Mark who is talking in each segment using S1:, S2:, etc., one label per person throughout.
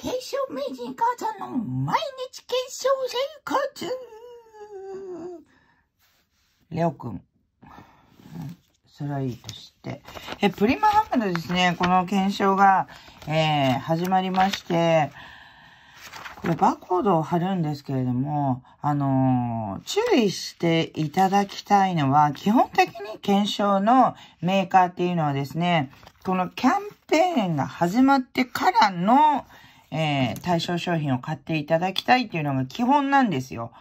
S1: 検証名人母さんの毎日検証生活レオくん。それはいいとして。え、プリマハムのですね、この検証が、えー、始まりまして、これバーコードを貼るんですけれども、あのー、注意していただきたいのは、基本的に検証のメーカーっていうのはですね、このキャンペーンが始まってからの、えー、対象商品を買っていただきたいっていうのが基本なんですよ。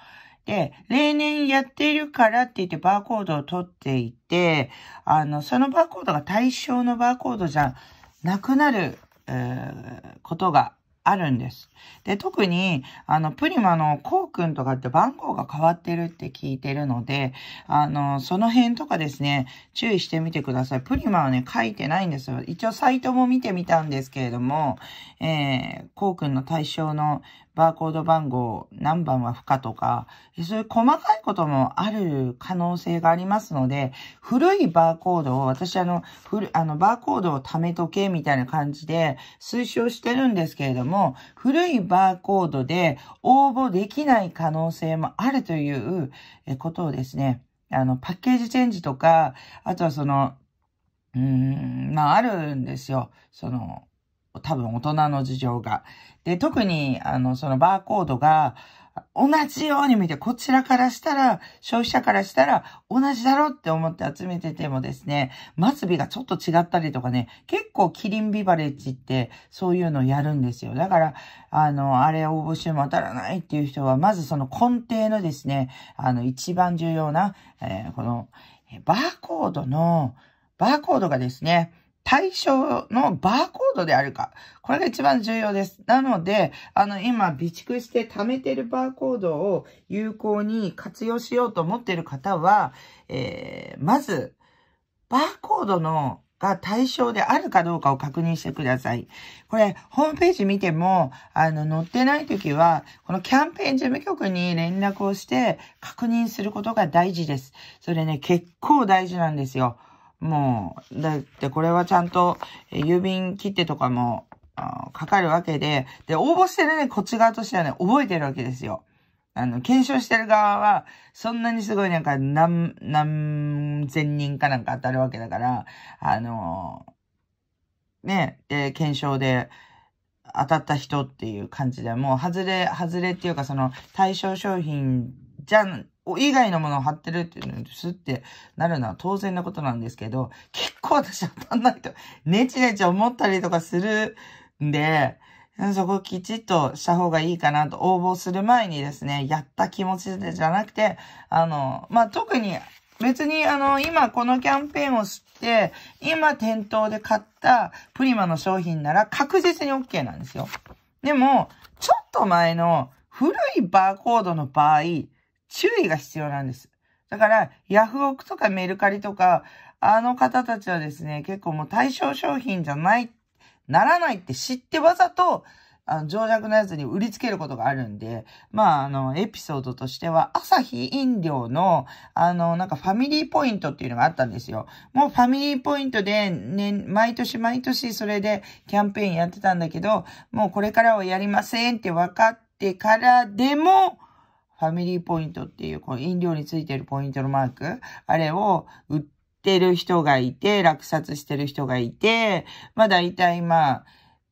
S1: で、例年やっているからって言ってバーコードを取っていて、あの、そのバーコードが対象のバーコードじゃなくなる、えー、ことがあるんです。で、特に、あの、プリマのコウ君とかって番号が変わってるって聞いてるので、あの、その辺とかですね、注意してみてください。プリマはね、書いてないんですよ。一応サイトも見てみたんですけれども、えー、コウ君の対象のバーコード番号、何番は不可とか、そういう細かいこともある可能性がありますので、古いバーコードを、私あの、古、あの、バーコードを貯めとけみたいな感じで推奨してるんですけれども、古いバーコードで応募できない可能性もあるということをですね、あの、パッケージチェンジとか、あとはその、うーん、まああるんですよ。その、多分大人の事情が。で、特に、あの、そのバーコードが、同じように見て、こちらからしたら、消費者からしたら、同じだろって思って集めててもですね、末尾がちょっと違ったりとかね、結構キリンビバレッジってそういうのやるんですよ。だから、あの、あれ応募しても当たらないっていう人は、まずその根底のですね、あの、一番重要な、えー、この、バーコードの、バーコードがですね、対象のバーコードであるか。これが一番重要です。なので、あの、今、備蓄して貯めてるバーコードを有効に活用しようと思っている方は、えー、まず、バーコードのが対象であるかどうかを確認してください。これ、ホームページ見ても、あの、載ってない時は、このキャンペーン事務局に連絡をして確認することが大事です。それね、結構大事なんですよ。もう、だってこれはちゃんと郵便切手とかもかかるわけで、で、応募してるね、こっち側としてはね、覚えてるわけですよ。あの、検証してる側は、そんなにすごいなんか何、何千人かなんか当たるわけだから、あのー、ね、で、検証で当たった人っていう感じで、もう外れ、外れっていうかその対象商品じゃん以外のものを貼ってるっていうのにスッてなるのは当然のことなんですけど、結構私当たんないと、ねちねち思ったりとかするんで、そこきちっとした方がいいかなと応募する前にですね、やった気持ちでじゃなくて、あの、まあ、特に別にあの、今このキャンペーンを知って、今店頭で買ったプリマの商品なら確実に OK なんですよ。でも、ちょっと前の古いバーコードの場合、注意が必要なんです。だから、ヤフオクとかメルカリとか、あの方たちはですね、結構もう対象商品じゃない、ならないって知ってわざと、あの、情弱なやつに売りつけることがあるんで、まあ、あの、エピソードとしては、朝日飲料の、あの、なんかファミリーポイントっていうのがあったんですよ。もうファミリーポイントで、ね、毎年毎年それでキャンペーンやってたんだけど、もうこれからはやりませんって分かってからでも、ファミリーポイントっていう、この飲料についてるポイントのマーク、あれを売ってる人がいて、落札してる人がいて、まあ大体ま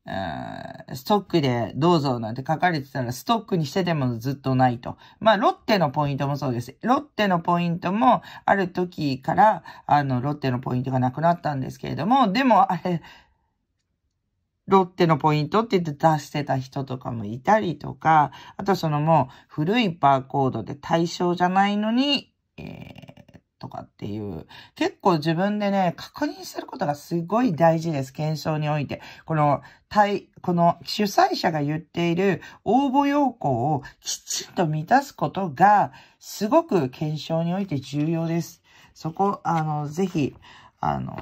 S1: あ、ストックでどうぞなんて書かれてたらストックにしててもずっとないと。まあロッテのポイントもそうです。ロッテのポイントもある時からあのロッテのポイントがなくなったんですけれども、でもあれロッテのポイントって言って出してた人とかもいたりとか、あとそのもう古いバーコードで対象じゃないのに、えー、とかっていう。結構自分でね、確認することがすごい大事です。検証において。この、対、この主催者が言っている応募要項をきちんと満たすことが、すごく検証において重要です。そこ、あの、ぜひ、あの、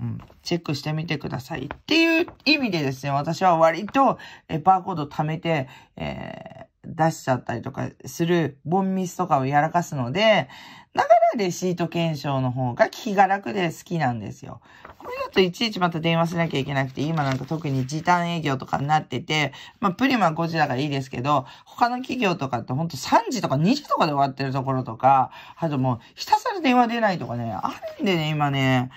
S1: うん、チェックしてみてください。っていう意味でですね、私は割と、えバーコード貯めて、えー、出しちゃったりとかする、ボンミスとかをやらかすので、だからレシート検証の方が気が楽で好きなんですよ。これだといちいちまた電話しなきゃいけなくて、今なんか特に時短営業とかになってて、まあプリマ5時だからいいですけど、他の企業とかってほんと3時とか2時とかで終わってるところとか、あともうひたすら電話出ないとかね、あるんでね、今ね、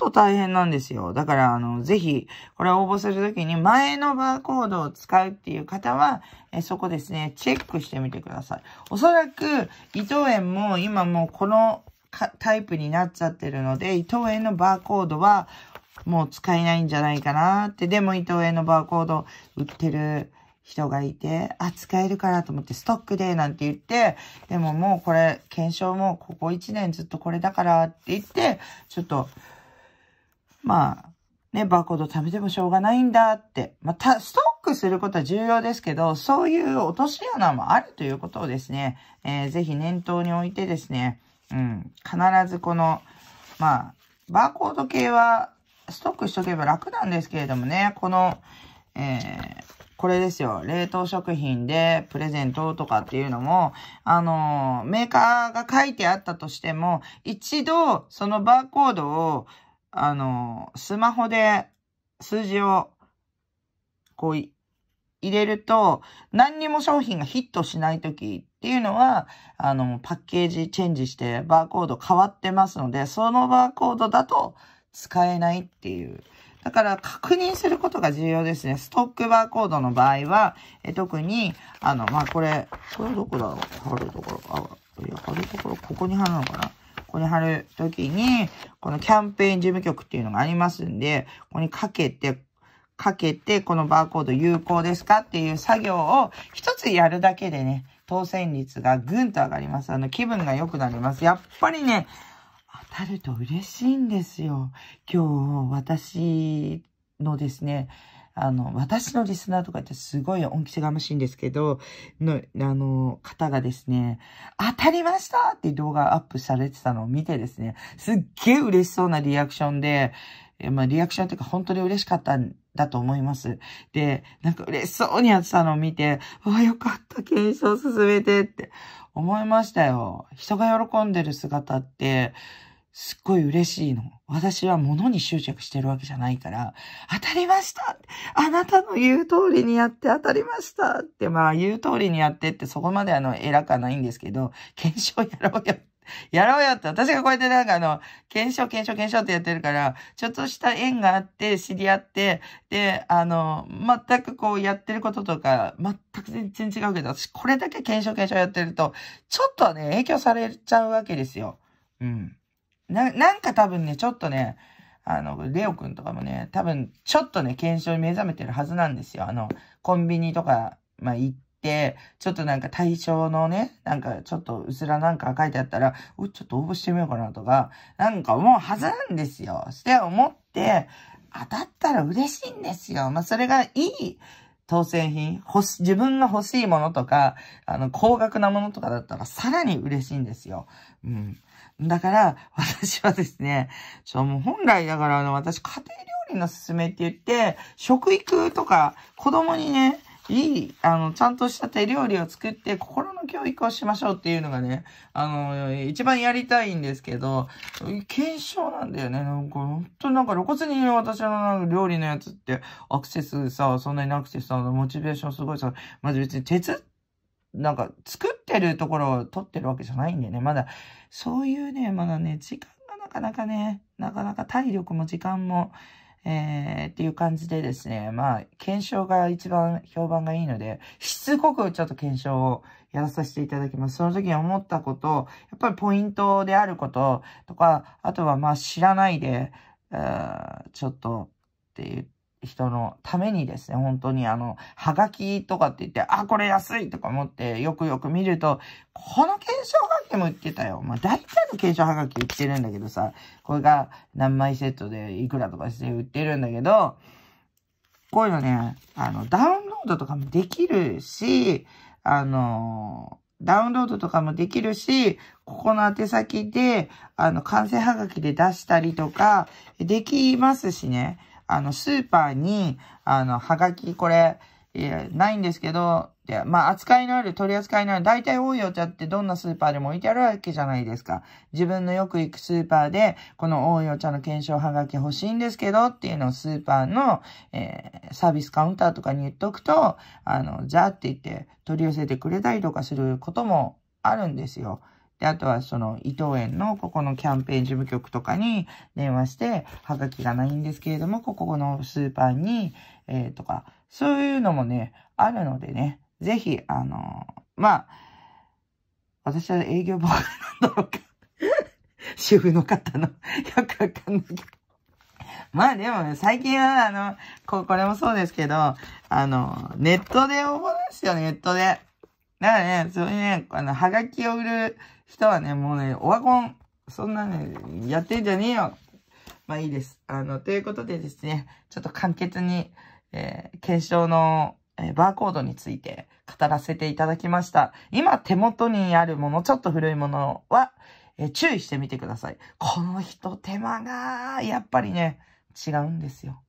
S1: と大変なんですよ。だから、あの、ぜひ、これ応募するときに前のバーコードを使うっていう方は、えそこですね、チェックしてみてください。おそらく、伊藤園も今もうこのタイプになっちゃってるので、伊藤園のバーコードはもう使えないんじゃないかなって、でも伊藤園のバーコード売ってる人がいて、あ、使えるかなと思ってストックでなんて言って、でももうこれ、検証もここ1年ずっとこれだからって言って、ちょっと、まあ、ね、バーコード貯めてもしょうがないんだって、また、ストックすることは重要ですけど、そういう落とし穴もあるということをですね、えー、ぜひ念頭に置いてですね、うん、必ずこの、まあ、バーコード系はストックしとけば楽なんですけれどもね、この、えー、これですよ。冷凍食品でプレゼントとかっていうのも、あのー、メーカーが書いてあったとしても、一度そのバーコードを、あの、スマホで数字を、こう、入れると、何にも商品がヒットしない時っていうのは、あの、パッケージチェンジしてバーコード変わってますので、そのバーコードだと使えないっていう。だから確認することが重要ですね。ストックバーコードの場合は、え特に、あの、まあ、これ、これどこだろう貼るところ、あ、いや、貼るところ、ここに貼るのかなここに貼るときに、このキャンペーン事務局っていうのがありますんで、ここにかけて、かけて、このバーコード有効ですかっていう作業を一つやるだけでね、当選率がぐんと上がります。あの、気分が良くなります。やっぱりね、当たると嬉しいんですよ。今日、私のですね、あの、私のリスナーとかってすごい恩着せがましいんですけど、の、あの、方がですね、当たりましたって動画アップされてたのを見てですね、すっげえ嬉しそうなリアクションで、まあ、リアクションっていうか本当に嬉しかったんだと思います。で、なんか嬉しそうにやってたのを見て、ああ、よかった、検証進めてって思いましたよ。人が喜んでる姿って、すっごい嬉しいの。私は物に執着してるわけじゃないから、当たりましたあなたの言う通りにやって当たりましたって、まあ言う通りにやってってそこまであの偉くはないんですけど、検証やろうよ。やろうよって、私がこうやってなんかあの、検証、検証、検証ってやってるから、ちょっとした縁があって、知り合って、で、あの、全くこうやってることとか、全く全然違うけど、私これだけ検証、検証やってると、ちょっとはね、影響されちゃうわけですよ。うん。な、なんか多分ね、ちょっとね、あの、レオくんとかもね、多分、ちょっとね、検証に目覚めてるはずなんですよ。あの、コンビニとか、まあ、行って、ちょっとなんか対象のね、なんかちょっとうずらなんか書いてあったら、うちょっと応募してみようかなとか、なんか思うはずなんですよ。して思って、当たったら嬉しいんですよ。まあ、それがいい当選品、欲し、自分が欲しいものとか、あの、高額なものとかだったらさらに嬉しいんですよ。うん。だから、私はですね、そょ、もう本来だから、あの、私、家庭料理の勧めって言って、食育とか、子供にね、いい、あの、ちゃんとした手料理を作って心の教育をしましょうっていうのがね、あの、一番やりたいんですけど、検証なんだよね。なんか、本当なんか露骨に私の料理のやつってアクセスさ、そんなにアクセスさ、モチベーションすごいさ、まず別に手なんか作ってるところを撮ってるわけじゃないんでね、まだ、そういうね、まだね、時間がなかなかね、なかなか体力も時間も、えー、っていう感じでですね、まあ、検証が一番評判がいいので、しつこくちょっと検証をやらさせていただきます。その時に思ったこと、やっぱりポイントであることとか、あとはまあ知らないで、ちょっとって言って、人のためにですね、本当にあの、はがきとかって言って、あ、これ安いとか思って、よくよく見ると、この検証はがきも売ってたよ。まあ、大体の検証はがき売ってるんだけどさ、これが何枚セットでいくらとかして売ってるんだけど、こういうのね、あの、ダウンロードとかもできるし、あの、ダウンロードとかもできるし、ここの宛先で、あの、完成はがきで出したりとか、できますしね。あの、スーパーに、あの、はがき、これ、えないんですけど、で、まあ、扱いのある、取り扱いのある、大体多いお茶ってどんなスーパーでも置いてあるわけじゃないですか。自分のよく行くスーパーで、この多いお茶の検証はがき欲しいんですけどっていうのをスーパーの、えー、サービスカウンターとかに言っとくと、あの、じゃあって言って取り寄せてくれたりとかすることもあるんですよ。で、あとはその伊藤園のここのキャンペーン事務局とかに電話して、はがきがないんですけれども、ここのスーパーに、えー、とか、そういうのもね、あるのでね、ぜひ、あのー、まあ、私は営業妨害なんだろうか 主婦の方の よくわかんないけどまあでも、ね、最近は、あの、こ、これもそうですけど、あの、ネットで応募なですよ、ネットで。だからね、そういうね、あの、はがきを売る人はね、もうね、オワコン、そんなね、やってんじゃねえよ。まあいいです。あの、ということでですね、ちょっと簡潔に、えー、検証の、えー、バーコードについて語らせていただきました。今手元にあるもの、ちょっと古いものは、えー、注意してみてください。この一手間が、やっぱりね、違うんですよ。